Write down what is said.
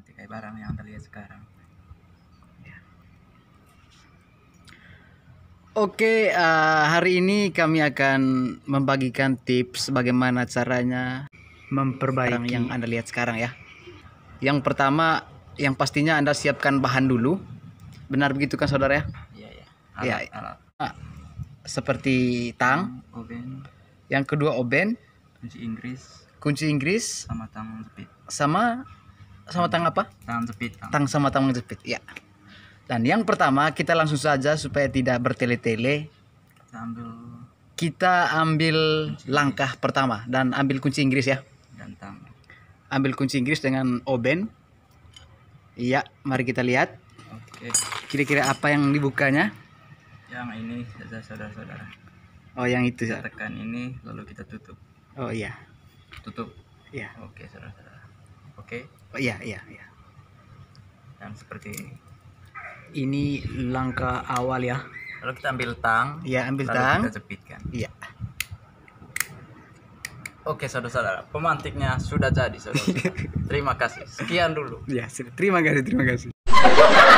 nanti kayak barang yang terlihat sekarang ya. Oke, okay, uh, eh, hari ini kami akan membagikan tips bagaimana caranya memperbaiki barang yang Anda lihat sekarang ya. Yang pertama, yang pastinya Anda siapkan bahan dulu. Benar begitu kan saudara ya? Iya, iya. iya. Alat, ya. alat. Ah, seperti tang, Oven. Yang kedua oben, kunci Inggris. Kunci Inggris sama tang jepit. Sama sama tang apa? tang jepit. Tang. tang sama tang jepit. Ya. Dan yang pertama kita langsung saja supaya tidak bertele-tele. Kita ambil. Kita ambil langkah pertama dan ambil kunci Inggris ya. tang. Ambil kunci Inggris dengan Oben. Iya, mari kita lihat. Oke. Kira-kira apa yang dibukanya? Yang ini saudara-saudara. Oh, yang itu. Kita tekan ini lalu kita tutup. Oh iya. Tutup. Iya. Oke, saudara-saudara. Oke. Okay? Oh, iya, iya, iya. Dan seperti ini. Ini langkah awal ya. Lalu kita ambil tang. ya ambil lalu tang. Kita jepitkan. Iya. Oke saudara-saudara, pemantiknya sudah jadi -saudara. terima kasih. Sekian dulu. Ya, terima kasih, terima kasih.